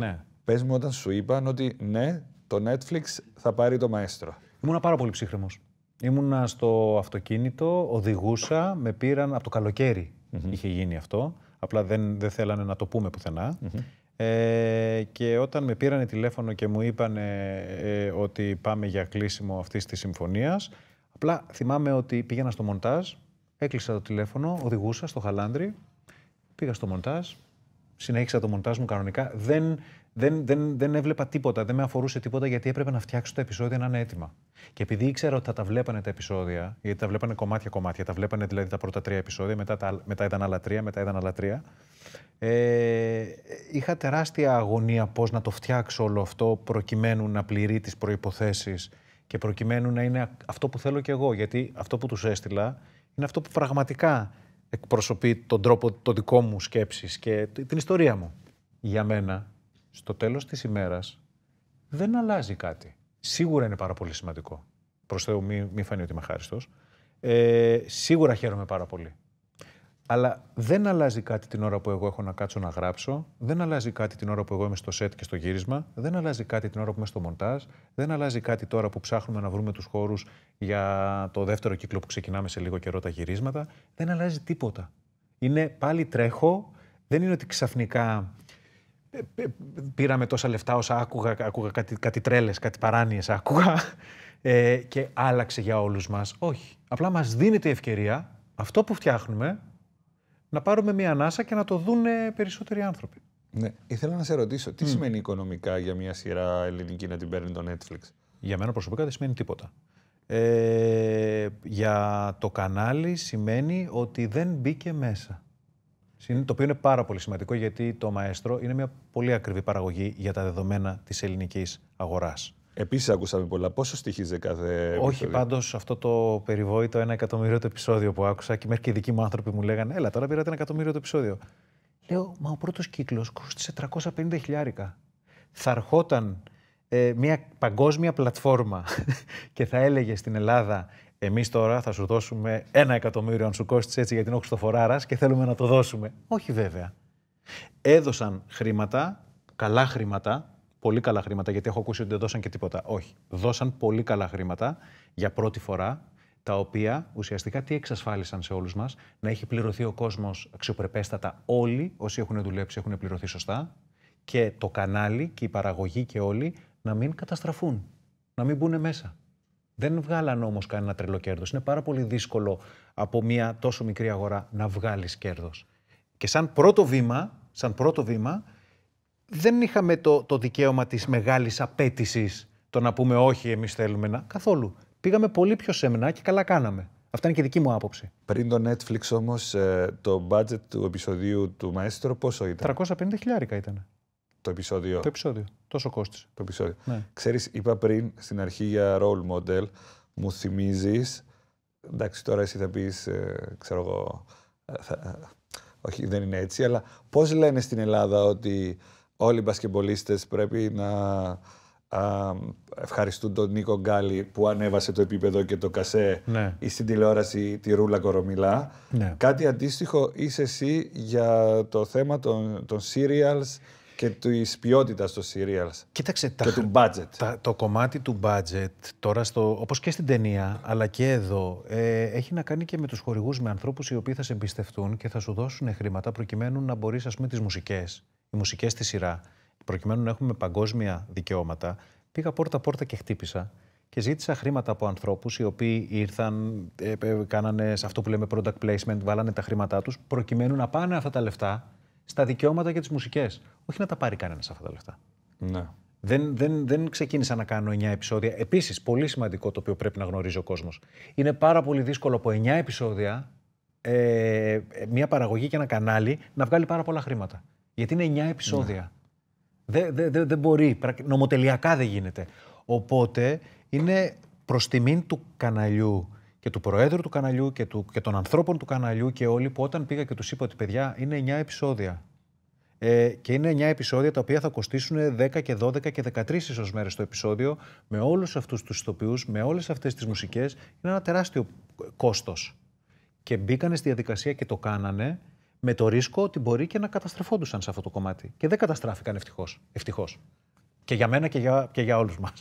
Ναι. Πες μου όταν σου είπαν ότι ναι, το Netflix θα πάρει το μαέστρο. Ήμουνα πάρα πολύ ψύχρεμος. Ήμουνα στο αυτοκίνητο, οδηγούσα, με πήραν από το καλοκαιρι Είχε γίνει αυτό. Απλά δεν, δεν θέλανε να το πούμε ε, και όταν με πήρανε τηλέφωνο και μου είπαν ε, ότι πάμε για κλείσιμο αυτής της συμφωνίας. απλά θυμάμαι ότι πήγαινα στο μοντάζ, έκλεισα το τηλέφωνο, οδηγούσα στο χαλάνδρι, πήγα στο μοντάζ, συνέχισα το μοντάζ μου κανονικά. Δεν, δεν, δεν, δεν έβλεπα τίποτα, δεν με αφορούσε τίποτα γιατί έπρεπε να φτιάξω τα επεισόδια να είναι έτοιμα. Και επειδή ήξερα ότι θα τα βλέπανε τα επεισόδια, γιατί τα βλέπανε κομμάτια-κομμάτια, τα βλέπανε δηλαδή τα πρώτα τρία επεισόδια, μετά, τα, μετά ήταν άλλα τρία, μετά ήταν άλλα τρία. Ε, είχα τεράστια αγωνία πώς να το φτιάξω όλο αυτό προκειμένου να πληρεί τις προποθέσει και προκειμένου να είναι αυτό που θέλω κι εγώ. Γιατί αυτό που τους έστειλα είναι αυτό που πραγματικά εκπροσωπεί τον τρόπο το δικό μου σκέψης και την ιστορία μου. Για μένα, στο τέλος της ημέρας, δεν αλλάζει κάτι. Σίγουρα είναι πάρα πολύ σημαντικό. Προς Θεού, μη φανεί ότι είμαι ε, σίγουρα χαίρομαι πάρα πολύ αλλά δεν αλλάζει κάτι την ώρα που εγώ έχω να κάτσω να γράψω, δεν αλλάζει κάτι την ώρα που εγώ είμαι στο σετ και στο γύρισμα, δεν αλλάζει κάτι την ώρα που είμαι στο μοντάζ, δεν αλλάζει κάτι τώρα που ψάχνουμε να βρούμε τους χώρους για το δεύτερο κύκλο που ξεκινάμε σε λίγο καιρό τα γυρίσματα. Δεν αλλάζει τίποτα. Είναι πάλι τρέχω, δεν είναι ότι ξαφνικά ε, ε, πήραμε τόσα λεφτά όσα άκουγα, άκουγα κάτι, κάτι τρέλες, κάτι παράνοιες άκουγα ε, και άλλαξε για όλους μας. Όχι. Απλά μας δίνεται η ευκαιρία αυτό που φτιάχνουμε να πάρουμε μια ανάσα και να το δουν περισσότεροι άνθρωποι. Ναι. Ήθελα να σε ρωτήσω, τι σημαίνει οικονομικά για μια σειρά ελληνική να την παίρνει το Netflix. Για μένα προσωπικά δεν σημαίνει τίποτα. Ε, για το κανάλι σημαίνει ότι δεν μπήκε μέσα. Το οποίο είναι πάρα πολύ σημαντικό γιατί το Μαέστρο είναι μια πολύ ακριβή παραγωγή για τα δεδομένα της ελληνικής αγοράς. Επίσης, ακούσαμε πολλά. Πόσο στοιχίζει κάθε. Όχι, πάντως αυτό το περιβόητο ένα εκατομμύριο το επεισόδιο που άκουσα και μέχρι και οι δικοί μου άνθρωποι μου λέγανε Ελά, τώρα πήρατε ένα εκατομμύριο το επεισόδιο. Λέω, μα ο πρώτος κύκλος κόστησε 350 χιλιάρικα. Θα ερχόταν ε, μια παγκόσμια πλατφόρμα και θα έλεγε στην Ελλάδα Εμείς τώρα θα σου δώσουμε ένα εκατομμύριο, αν σου κόστησε έτσι, την είναι ο φοράρας και θέλουμε να το δώσουμε. Όχι, βέβαια. Έδωσαν χρήματα, καλά χρήματα, πολύ καλά χρήματα, γιατί έχω ακούσει ότι δεν δώσαν και τίποτα. Όχι. Δώσαν πολύ καλά χρήματα για πρώτη φορά, τα οποία ουσιαστικά τι εξασφάλισαν σε όλους μας, να έχει πληρωθεί ο κόσμος αξιοπρεπέστατα. Όλοι όσοι έχουν δουλέψει έχουν πληρωθεί σωστά και το κανάλι και η παραγωγή και όλοι να μην καταστραφούν, να μην μπουν μέσα. Δεν βγάλαν όμως κανένα τρελό κέρδος. Είναι πάρα πολύ δύσκολο από μια τόσο μικρή αγορά να βγάλεις κέρδος. Και σαν πρώτο βήμα, σαν πρώτο βήμα, δεν είχαμε το, το δικαίωμα της μεγάλης απέτησης το να πούμε όχι εμείς θέλουμε να, καθόλου. Πήγαμε πολύ πιο σεμνά και καλά κάναμε. Αυτά είναι και δική μου άποψη. Πριν το Netflix όμως, ε, το budget του επεισοδίου του Μαέστρο πόσο ήταν. 350 χιλιάρικα ήταν. Το επεισόδιο. Το επεισόδιο. Τόσο κόστησε. Το επεισόδιο. Ναι. είπα πριν στην αρχή για role model, μου θυμίζεις. Εντάξει, τώρα εσύ θα πεις, ε, ξέρω εγώ. Ε, όχι, δεν είναι έτσι, αλλά πώς λένε στην Ελλάδα ότι όλοι οι μπασκεμπολίστες πρέπει να α, ευχαριστούν τον Νίκο Γκάλι που ανέβασε το επίπεδο και το κασέ ναι. στην τηλεόραση τη Ρούλα Κορομιλά. Ναι. Κάτι αντίστοιχο είσαι εσύ για το θέμα των, των serials και της ποιότητας των serials. Κοίταξε, και τα, του budget. Τα, το κομμάτι του budget, τώρα στο, όπως και στην ταινία, αλλά και εδώ, ε, έχει να κάνει και με τους χορηγούς, με ανθρώπους οι οποίοι θα σε εμπιστευτούν και θα σου δώσουν χρήματα προκειμένου να μπορείς, ας πούμε, τις μουσικές οι μουσικές στη σειρά, προκειμένου να έχουμε παγκόσμια δικαιώματα, πήγα πόρτα-πόρτα και χτύπησα και ζήτησα χρήματα από ανθρώπους οι οποίοι ήρθαν, ε, ε, κάνανε σε αυτό που λέμε product placement, βάλανε τα χρήματά τους, προκειμένου να πάνε αυτά τα λεφτά στα δικαιώματα για τις μουσικές. Όχι να τα πάρει κανένας αυτά τα λεφτά. Ναι. Δεν, δεν, δεν ξεκίνησα να κάνω 9 επεισόδια. Επίσης, πολύ σημαντικό το οποίο πρέπει να γνωρίζει ο κόσμος. Είναι πάρα πολύ δύσκολο από 9 επεισόδια ε, ε, μια παραγωγή και ένα κανάλι να βγάλει πάρα πολλά χρήματα. Γιατί είναι 9 επεισόδια. Δεν ναι. δε, δε, μπορεί. Νομοτελειακά δεν γίνεται. Οπότε είναι προς τιμήν του καναλιού και του προέδρου του καναλιού και, του, και των ανθρώπων του καναλιού και όλοι που όταν πήγα και τους είπα ότι παιδιά είναι 9 επεισόδια. Ε, και είναι 9 επεισόδια τα οποία θα κοστίσουν 10 και 12 και 13 ίσως μέρες το επεισόδιο με όλους αυτούς τους ηθοποιούς, με όλες αυτές τις μουσικές. Είναι ένα τεράστιο κόστος. Και μπήκανε στη διαδικασία και το κάνανε με το ρίσκο ότι μπορεί και να καταστρεφόντουσαν σε αυτό το κομμάτι. Και δεν καταστράφηκαν ευτυχώς. Ευτυχώς. Και για μένα και για, και για όλους μας.